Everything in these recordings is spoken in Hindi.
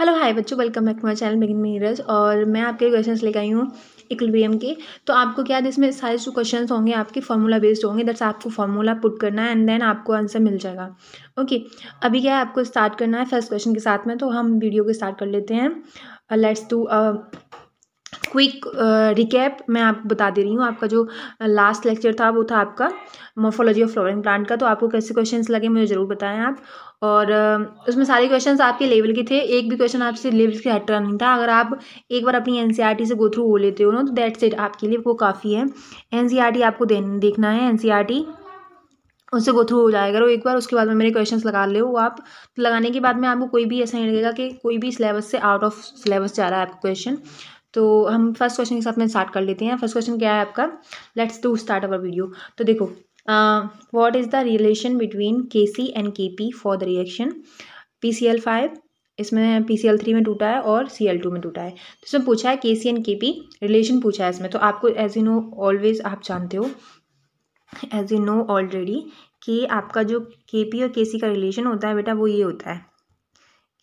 हेलो हाय बच्चों welcome back to my channel begin मीरज और मैं आपके क्वेश्चंस लेकर आई हूँ इक्लबियम के तो आपको क्या इसमें सारे जो क्वेश्चन होंगे आपके फार्मूला बेस्ड होंगे दैट्स आपको फार्मूला पुट करना है एंड देन आपको आंसर मिल जाएगा ओके okay, अभी क्या है आपको स्टार्ट करना है फर्स्ट क्वेश्चन के साथ में तो हम वीडियो को स्टार्ट कर लेते हैं let's uh, to quick recap uh, मैं आपको बता दे रही हूँ आपका जो लास्ट लेक्चर था वो था आपका मोफोलॉजी ऑफ फ्लोरिंग प्लांट का तो आपको कैसे क्वेश्चंस लगे मुझे ज़रूर बताएं आप और uh, उसमें सारे क्वेश्चंस आपके लेवल के थे एक भी क्वेश्चन आपसे लेवल के हट रहा नहीं था अगर आप एक बार अपनी एन e से गो थ्रू हो लेते हो ना तो देट सेट आपके लिए वो काफ़ी है एन e आपको देखना है एन e उससे गो थ्रू हो जाएगा और एक बार उसके बाद में मेरे क्वेश्चंस लगा ले वो आप तो लगाने के बाद में आपको कोई भी ऐसा नहीं लगेगा कि कोई भी सिलेबस से आउट ऑफ सिलेबस जा रहा है आपका क्वेश्चन तो हम फर्स्ट क्वेश्चन के साथ में स्टार्ट कर लेते हैं फर्स्ट क्वेश्चन क्या है आपका let's to start our video तो देखो what is the relation between K C and K P for the reaction P C L five इसमें पी सी एल थ्री में टूटा है और सी एल टू में टूटा है तो इसमें पूछा है K C and K P relation पूछा है इसमें तो आपको एज यू नो ऑलवेज आप जानते हो एज यू नो ऑलरेडी कि आपका जो के पी और के सी का रिलेशन होता है बेटा वो ये होता है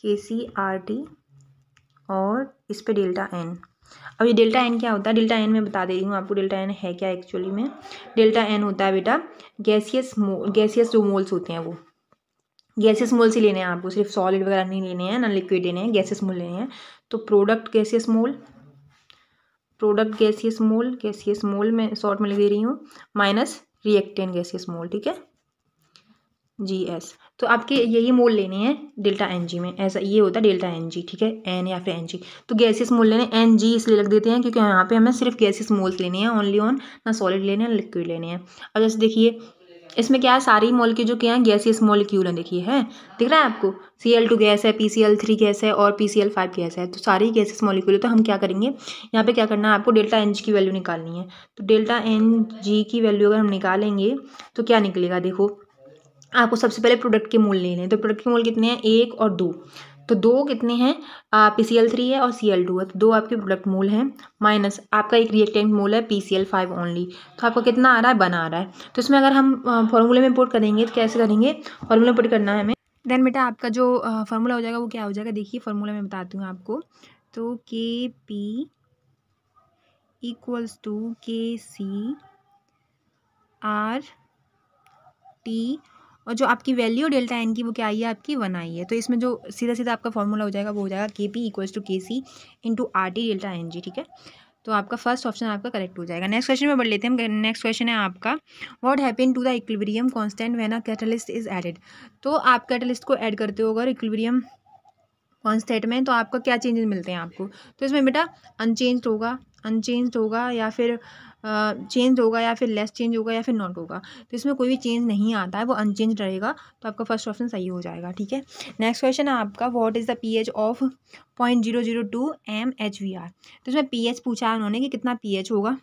के सी आर टी और इस पर डेल्टा एन अब ये डेल्टा एन क्या होता है डेल्टा एन मैं बता दे रही हूँ आपको डेल्टा एन है क्या एक्चुअली में डेल्टा एन होता है बेटा गैसियस गैसियस जो मोल्स होते हैं वो गैसियस मोल से लेने हैं आपको सिर्फ सॉलिड वगैरह नहीं लेने हैं ना लिक्विड लेने हैं गैसियस मोल लेने हैं तो product gaseous mole product gaseous mole gaseous mole में शॉर्ट में ले दे रही हूँ माइनस रिएक्टेंट गैसियस मोल ठीक है जी एस तो आपके यही मोल लेने हैं डेल्टा एन जी में ऐसा ये होता है डेल्टा एन जी ठीक है एन या फिर एन जी तो गैसियस मोल लेने एन जी इसलिए रख देते हैं क्योंकि यहाँ पे हमें सिर्फ गैसेस मोल्स लेने हैं ओनली ऑन ना सॉलिड लेने हैं लिक्विड लेने हैं अब जैसे देखिए इसमें क्या है सारी मोल के जो क्या है गैसियस मोलिक्यूल हैं देखिए है दिख रहा है आपको सी एल टू गैस है P C L three gas है और P C L five gas है तो सारी गैसेस मोलिक्यूल है तो हम क्या करेंगे यहाँ पे क्या करना है आपको डेल्टा एन जी की वैल्यू निकालनी है तो डेल्टा एन जी की वैल्यू अगर हम निकालेंगे तो क्या निकलेगा देखो आपको सबसे पहले प्रोडक्ट के मूल लेने हैं तो प्रोडक्ट के मूल कितने हैं एक और दो तो दो कितने हैं पी सी एल थ्री है और सी एल टू है तो दो आपके प्रोडक्ट मूल हैं माइनस आपका एक रिएक्टेंट मूल है P C L five only तो आपका कितना आ रहा है बना आ रहा है तो इसमें अगर हम फॉर्मूले में इम्पोर्ट करेंगे तो कैसे करेंगे फॉर्मूला इम्पोर्ट करना है हमें देन बेटा आपका जो फॉर्मूला हो जाएगा वो क्या हो जाएगा देखिए फॉर्मूला मैं बताती हूँ आपको तो के P equals to K C R T और जो आपकी वैल्यू डेल्टा एन की वो क्या आई है आपकी वन आई है तो इसमें जो सीधा सीधा आपका फॉर्मूला हो जाएगा वो हो जाएगा के P equals to K C into R T delta N G ठीक है तो आपका फर्स्ट ऑप्शन आपका करेक्ट हो जाएगा नेक्स्ट क्वेश्चन में बढ़ लेते हैं नेक्स्ट क्वेश्चन है आपका what happen to the equilibrium constant when a catalyst is added तो आप कैटलिस्ट को ऐड करते हो अगर इक्विब्रियम कॉन्स्टेंट में तो आपका क्या चेंजेस मिलते हैं आपको तो इसमें बेटा अनचेंज होगा अनचेंज होगा या फिर चेंज होगा या फिर लेस चेंज होगा या फिर नॉट होगा तो इसमें कोई भी चेंज नहीं आता है वो अनचेंज रहेगा तो आपका फर्स्ट ऑप्शन सही हो जाएगा ठीक है नेक्स्ट क्वेश्चन है आपका what is the pH of point zero zero two M H V R तो इसमें पीएच पूछा है उन्होंने कि कितना पीएच होगा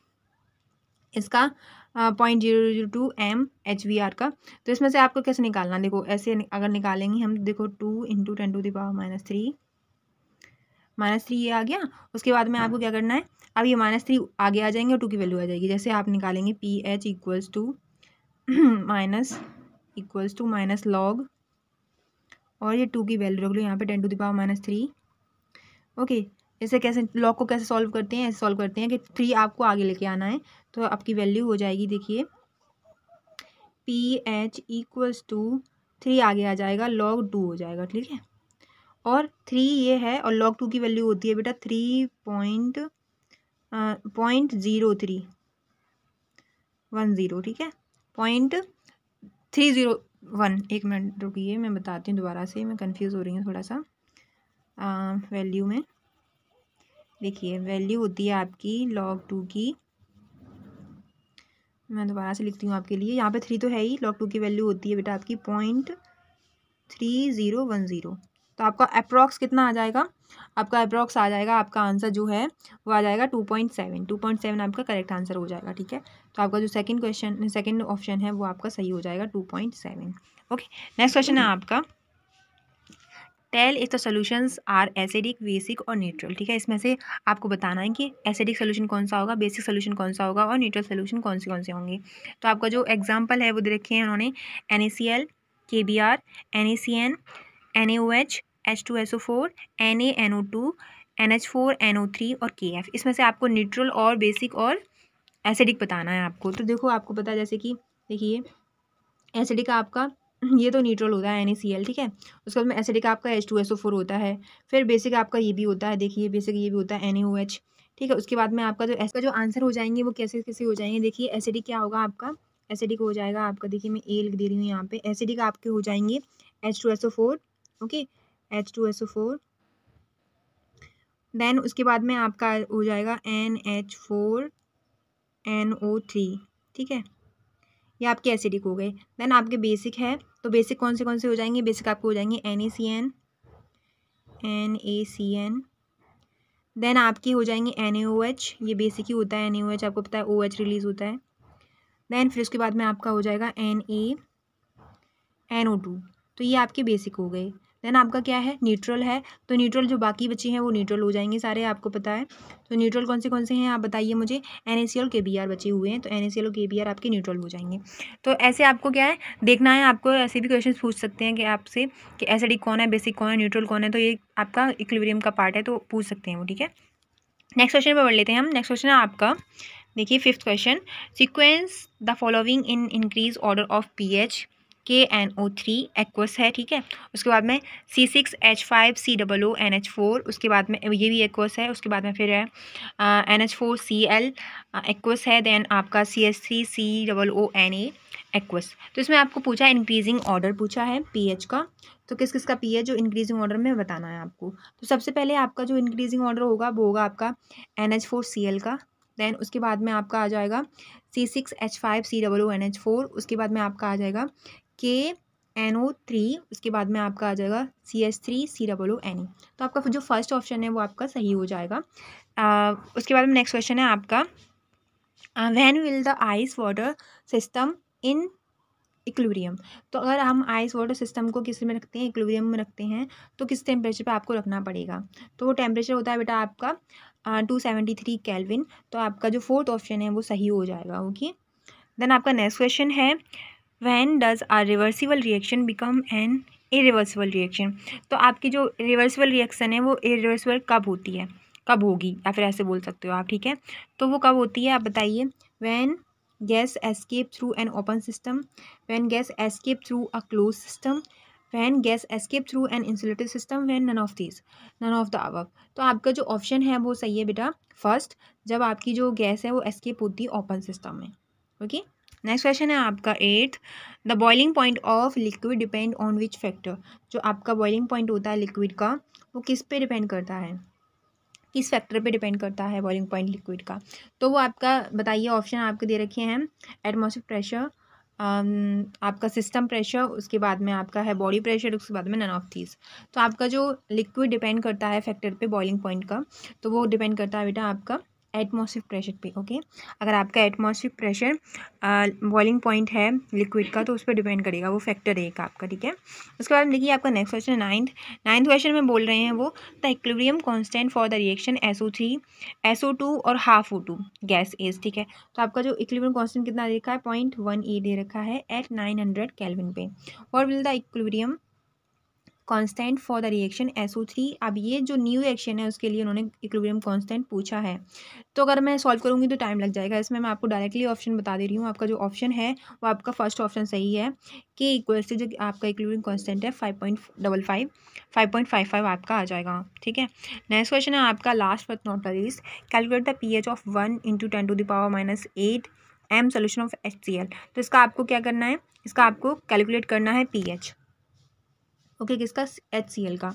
इसका point zero zero two M H V R का तो इसमें से आपको कैसे निकालना देखो ऐसे अगर निकालेंगे हम देखो two into ten to the power minus three minus three ये आ गया उसके बाद में हाँ। आपको क्या करना है अब ये माइनस थ्री आगे आ जाएंगे और टू की वैल्यू आ जाएगी जैसे आप निकालेंगे P H equals to minus equals to minus log और ये टू की वैल्यू रख लो यहाँ पे ten to the minus three okay इसे कैसे लॉग को कैसे सॉल्व करते हैं ऐसे सॉल्व करते हैं कि थ्री आपको आगे लेके आना है तो आपकी वैल्यू हो जाएगी देखिए P H equals to three आगे आ जाएगा लॉग टू हो जाएगा ठीक है और थ्री ये है और लॉग टू की वैल्यू होती है बेटा three point point zero three one zero ठीक है पॉइंट थ्री ज़ीरो वन एक मिनट रुकिए मैं बताती हूँ दोबारा से मैं कंफ्यूज हो रही हूँ थोड़ा सा वैल्यू में देखिए वैल्यू होती है आपकी लॉग टू की मैं दोबारा से लिखती हूँ आपके लिए यहाँ पे थ्री तो है ही लॉग टू की वैल्यू होती है बेटा आपकी point three zero one zero तो आपका अप्रॉक्स कितना आ जाएगा आपका अप्रॉक्स आ जाएगा आपका आंसर जो है वो आ जाएगा two point seven two point seven आपका करेक्ट आंसर हो जाएगा ठीक है तो आपका जो सेकंड क्वेश्चन सेकंड ऑप्शन है वो आपका सही हो जाएगा two point seven okay next question है आपका tell if the solutions are acidic basic और न्यूट्रल ठीक है इसमें से आपको बताना है कि एसिडिक सोल्यूशन कौन सा होगा बेसिक सोल्यूशन कौन सा होगा और न्यूट्रल सोल्यूशन कौन से कौन से होंगे तो आपका जो एग्जाम्पल है वो दे रखे हैं उन्होंने N A C L K B R N A C N N A O H H two S O four N A N O two N H four N O three और के एफ इसमें से आपको न्यूट्रल और बेसिक और एसिडिक बताना है आपको तो देखो आपको पता है जैसे कि देखिए एसिडिक आपका ये तो न्यूट्रल होता है एन ठीक है उसके बाद में एसिडिक आपका H two S O four होता है फिर बेसिक आपका ये भी होता है देखिए बेसिक ये भी होता है एन ओ एच ठीक है उसके बाद में आपका जो ऐसा जो आंसर हो जाएंगे वो कैसे कैसे हो जाएंगे देखिए एसिडिक क्या होगा आपका एसिडिक हो जाएगा आपका देखिए मैं ए लिख दे रही हूँ यहाँ पे एसिडिक आपके हो जाएंगे H two S O four okay H two S O four then उसके बाद में आपका हो जाएगा N H four N O three ठीक है ये आपके एसिडिक हो गए देन आपके बेसिक है तो बेसिक कौन से कौन से हो जाएंगे बेसिक आपको हो जाएंगे N A C N N A C N then आपके हो जाएंगे एन ए ओ एच ये बेसिक ही होता है एन ए ओ एच आपको पता है ओ एच रिलीज़ होता है देन फिर उसके बाद में आपका हो जाएगा N A N O two तो ये आपके बेसिक हो गए देन आपका क्या है न्यूट्रल है तो न्यूट्रल जो बाकी बचे हैं वो न्यूट्रल हो जाएंगे सारे आपको पता है तो न्यूट्रल कौन से कौन से हैं आप बताइए मुझे एन ए और के बी आर बचे हुए हैं तो एन ए और के बी आर आपके न्यूट्रल हो जाएंगे तो ऐसे आपको क्या है देखना है आपको ऐसे भी क्वेश्चन पूछ सकते हैं कि आपसे कि एसिडिक कौन है बेसिक कौन है न्यूट्रल कौन है तो ये आपका इक्विलिब्रियम का पार्ट है तो पूछ सकते हैं वो ठीक है नेक्स्ट क्वेश्चन पर पढ़ लेते हैं हम नेक्स्ट क्वेश्चन है आपका देखिए fifth question sequence the following in increase order of H K N O three aqueous है ठीक है उसके बाद में C six H five C double O N H four उसके बाद में ये भी एक्वस है उसके बाद में फिर है N H four C L aqueous है देन आपका C S three C double O N aqueous तो इसमें आपको पूछा है इंक्रीजिंग ऑर्डर पूछा है पी एच का तो किस किस का पी है जो इंक्रीजिंग ऑर्डर में बताना है आपको तो सबसे पहले आपका जो इंक्रीजिंग ऑर्डर होगा वो होगा आपका N H four C L का देन उसके बाद में आपका आ जाएगा C six H five C double O N H four उसके बाद में आपका आ जाएगा के एन ओ थ्री उसके बाद में आपका आ जाएगा C S three C double O N E तो आपका जो फर्स्ट ऑप्शन है वो आपका सही हो जाएगा आ, उसके बाद में नेक्स्ट क्वेश्चन है आपका when will the ice water system in equilibrium तो अगर हम आइस वाटर सिस्टम को किस में रखते हैं इक्लोरियम में रखते हैं तो किस टेम्परेचर पे आपको रखना पड़ेगा तो वो टेम्परेचर होता है बेटा आपका टू सेवेंटी थ्री कैलविन तो आपका जो फोर्थ ऑप्शन है वो सही हो जाएगा ओके देन आपका नेक्स्ट क्वेश्चन है when does are reversible reaction become an irreversible reaction तो आपकी जो रिवर्सिबल रिएक्शन है वो इरिवर्सिबल कब होती है कब होगी या फिर ऐसे बोल सकते हो आप ठीक है तो वो कब होती है आप बताइए when gas escape through an open system when gas escape through a close system when gas escape through an insulated system when none of this none of the above तो आपका जो ऑप्शन है वो सही है बेटा फर्स्ट जब आपकी जो गैस है वो एस्केप होती है ओपन सिस्टम में ओके नेक्स्ट क्वेश्चन है आपका eighth the boiling point of liquid depend on which factor जो आपका बॉइलिंग पॉइंट होता है लिक्विड का वो किस पे डिपेंड करता है किस फैक्टर पे डिपेंड करता है बॉइलिंग पॉइंट लिक्विड का तो वो आपका बताइए ऑप्शन आपके दे रखे हैं एटमोसफिक प्रेशर um, आपका सिस्टम प्रेशर उसके बाद में आपका है बॉडी प्रेशर उसके बाद में नन ऑफ थीज तो आपका जो लिक्विड डिपेंड करता है फैक्टर पे बॉइलिंग पॉइंट का तो वो डिपेंड करता है बेटा आपका एटमोसफिक प्रेशर पे ओके अगर आपका एटमोसफिक प्रेशर बॉइलिंग पॉइंट है लिक्विड का तो उस पर डिपेंड करेगा वो फैक्टर एक आपका ठीक है उसके बाद देखिए आपका next question ninth ninth question में बोल रहे हैं वो the equilibrium constant for the reaction S O three S O two और half O two gas as ठीक है तो आपका जो इक्वेरियम कॉन्स्टेंट कितना दे रखा है पॉइंट वन ए दे रखा है एट नाइन हंड्रेड कैलविन पे और will the equilibrium constant for the reaction S three अब ये जो न्यू रिएक्शन है उसके लिए उन्होंने इक्विलिब्रियम कांस्टेंट पूछा है तो अगर मैं सॉल्व करूँगी तो टाइम लग जाएगा इसमें मैं आपको डायरेक्टली ऑप्शन बता दे रही हूँ आपका जो ऑप्शन है वो आपका फर्स्ट ऑप्शन सही है कि इक्वल्स जो आपका इक्विलिब्रियम कांस्टेंट है five point double five five point five five आपका आ जाएगा ठीक है नेक्स्ट क्वेश्चन है आपका last but not the calculate the P H of one into ten to the power minus eight M solution of H C L तो इसका आपको क्या करना है इसका आपको कैलकुलेट करना है पी एच ओके किसका एच सी एल का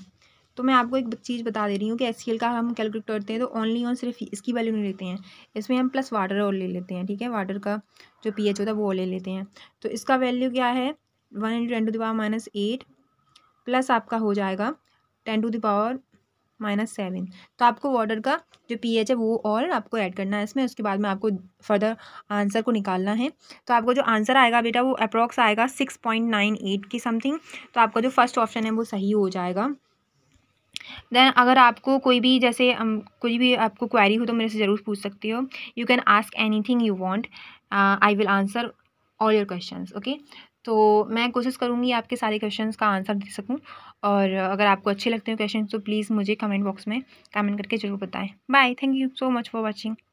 तो मैं आपको एक चीज़ बता दे रही हूँ कि एच सी एल का हम कैलकुलेट करते हैं तो ओनली और सिर्फ इसकी वैल्यू नहीं लेते हैं इसमें हम प्लस वाटर और ले लेते हैं ठीक है वाटर का जो पी एच होता है वो ले लेते हैं तो इसका वैल्यू क्या है one into ten to the power minus eight plus आपका हो जाएगा ten to the power minus seven तो आपको वाटर का जो पीएच है वो और आपको ऐड करना है इसमें उसके बाद में आपको फर्दर आंसर को निकालना है तो आपको जो आंसर आएगा बेटा वो अप्रॉक्स आएगा सिक्स पॉइंट नाइन एट की समथिंग तो आपका जो फर्स्ट ऑप्शन है वो सही हो जाएगा देन अगर आपको कोई भी जैसे कोई भी आपको क्वारी हो तो मेरे से ज़रूर पूछ सकती हो you can ask anything you want I will answer all your question okay तो मैं कोशिश करूँगी आपके सारे क्वेश्चंस का आंसर दे सकूँ और अगर आपको अच्छे लगते हैं क्वेश्चन तो प्लीज़ मुझे कमेंट बॉक्स में कमेंट करके ज़रूर बताएं bye thank you so much for watching